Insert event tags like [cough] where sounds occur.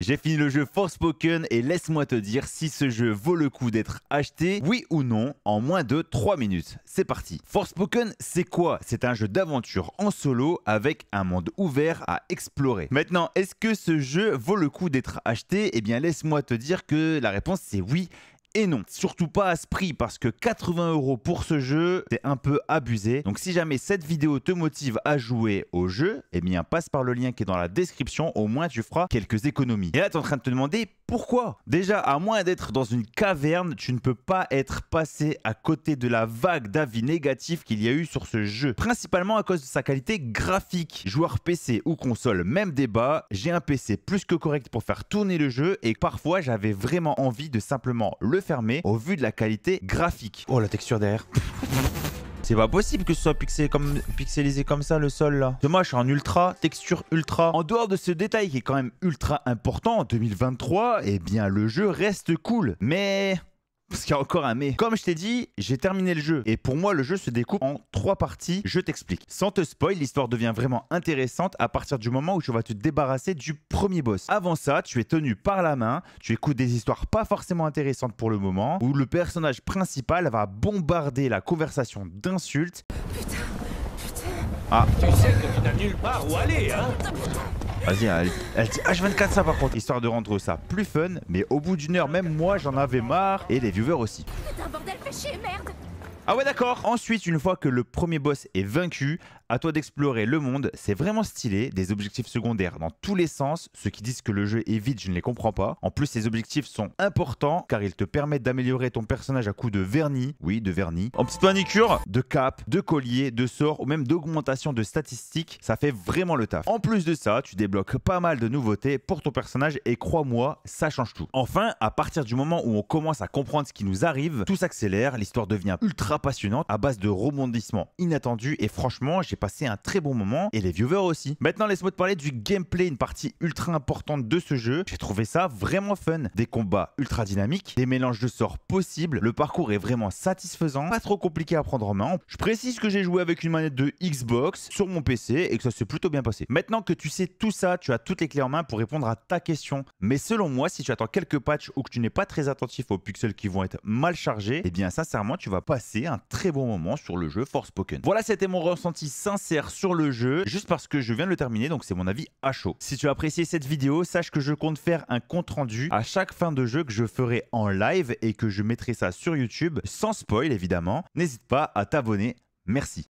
J'ai fini le jeu Forspoken et laisse-moi te dire si ce jeu vaut le coup d'être acheté, oui ou non, en moins de 3 minutes. C'est parti Forspoken, c'est quoi C'est un jeu d'aventure en solo avec un monde ouvert à explorer. Maintenant, est-ce que ce jeu vaut le coup d'être acheté Eh bien, laisse-moi te dire que la réponse c'est oui et non, surtout pas à ce prix parce que 80 euros pour ce jeu, c'est un peu abusé. Donc si jamais cette vidéo te motive à jouer au jeu, eh bien passe par le lien qui est dans la description, au moins tu feras quelques économies. Et là, tu es en train de te demander pourquoi Déjà, à moins d'être dans une caverne, tu ne peux pas être passé à côté de la vague d'avis négatifs qu'il y a eu sur ce jeu, principalement à cause de sa qualité graphique. Joueur PC ou console, même débat, j'ai un PC plus que correct pour faire tourner le jeu et parfois j'avais vraiment envie de simplement le fermer au vu de la qualité graphique. Oh la texture derrière [laughs] C'est pas possible que ce soit comme, pixelisé comme ça le sol là. Dommage, je en ultra, texture ultra. En dehors de ce détail qui est quand même ultra important en 2023, eh bien le jeu reste cool. Mais parce qu'il y a encore un mais. Comme je t'ai dit, j'ai terminé le jeu. Et pour moi, le jeu se découpe en trois parties. Je t'explique. Sans te spoil, l'histoire devient vraiment intéressante à partir du moment où tu vas te débarrasser du premier boss. Avant ça, tu es tenu par la main. Tu écoutes des histoires pas forcément intéressantes pour le moment. Où le personnage principal va bombarder la conversation d'insultes. Putain, putain. Ah. Tu sais que tu n'as nulle part où aller, hein Vas-y, elle, dit H24 ça par contre, histoire de rendre ça plus fun, mais au bout d'une heure, même moi j'en avais marre et les viewers aussi. bordel merde ah ouais d'accord. Ensuite, une fois que le premier boss est vaincu, à toi d'explorer le monde. C'est vraiment stylé, des objectifs secondaires dans tous les sens. Ceux qui disent que le jeu est vide, je ne les comprends pas. En plus, ces objectifs sont importants car ils te permettent d'améliorer ton personnage à coup de vernis, oui, de vernis, en petite manicure, de cap, de collier, de sort ou même d'augmentation de statistiques. Ça fait vraiment le taf. En plus de ça, tu débloques pas mal de nouveautés pour ton personnage et crois-moi, ça change tout. Enfin, à partir du moment où on commence à comprendre ce qui nous arrive, tout s'accélère, l'histoire devient ultra passionnante à base de rebondissements inattendus et franchement j'ai passé un très bon moment et les viewers aussi. Maintenant laisse-moi te parler du gameplay, une partie ultra importante de ce jeu. J'ai trouvé ça vraiment fun. Des combats ultra dynamiques, des mélanges de sorts possibles, le parcours est vraiment satisfaisant, pas trop compliqué à prendre en main. Je précise que j'ai joué avec une manette de Xbox sur mon PC et que ça s'est plutôt bien passé. Maintenant que tu sais tout ça, tu as toutes les clés en main pour répondre à ta question. Mais selon moi, si tu attends quelques patchs ou que tu n'es pas très attentif aux pixels qui vont être mal chargés, et eh bien sincèrement tu vas passer un très bon moment sur le jeu Forspoken. Voilà, c'était mon ressenti sincère sur le jeu, juste parce que je viens de le terminer, donc c'est mon avis à chaud. Si tu as apprécié cette vidéo, sache que je compte faire un compte rendu à chaque fin de jeu que je ferai en live et que je mettrai ça sur YouTube, sans spoil évidemment. N'hésite pas à t'abonner. Merci.